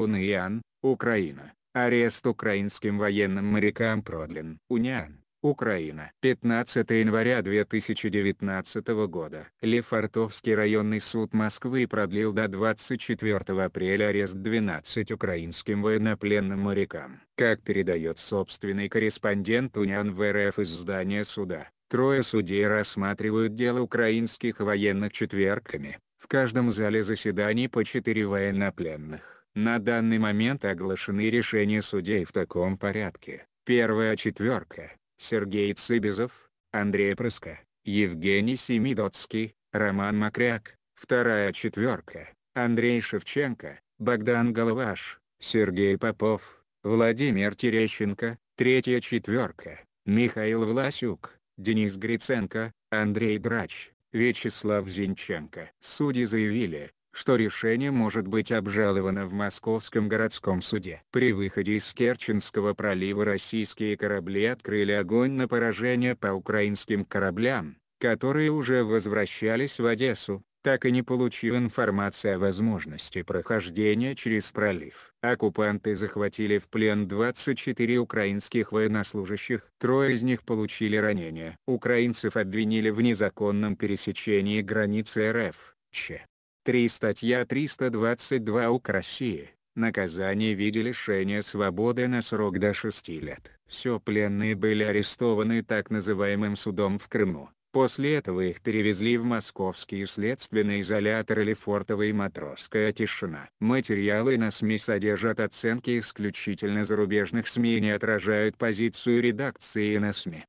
Униан, Украина. Арест украинским военным морякам продлен. Униан, Украина. 15 января 2019 года. Лефортовский районный суд Москвы продлил до 24 апреля арест 12 украинским военнопленным морякам. Как передает собственный корреспондент УНИАН в РФ из здания суда, трое судей рассматривают дело украинских военных четверками. В каждом зале заседаний по четыре военнопленных. На данный момент оглашены решения судей в таком порядке. Первая четверка – Сергей Цыбизов, Андрей Прыско, Евгений Семидоцкий, Роман Макряк. Вторая четверка – Андрей Шевченко, Богдан Головаш, Сергей Попов, Владимир Терещенко. Третья четверка – Михаил Власюк, Денис Гриценко, Андрей Драч, Вячеслав Зинченко. Судьи заявили, что решение может быть обжаловано в Московском городском суде. При выходе из Керченского пролива российские корабли открыли огонь на поражение по украинским кораблям, которые уже возвращались в Одессу, так и не получив информации о возможности прохождения через пролив. Оккупанты захватили в плен 24 украинских военнослужащих, трое из них получили ранения. Украинцев обвинили в незаконном пересечении границы РФ. Ч. 3. Статья 322 УК России. Наказание в виде лишения свободы на срок до 6 лет. Все пленные были арестованы так называемым судом в Крыму. После этого их перевезли в московский следственный изолятор или фортовый матросская тишина. Материалы на СМИ содержат оценки исключительно зарубежных СМИ и не отражают позицию редакции на СМИ.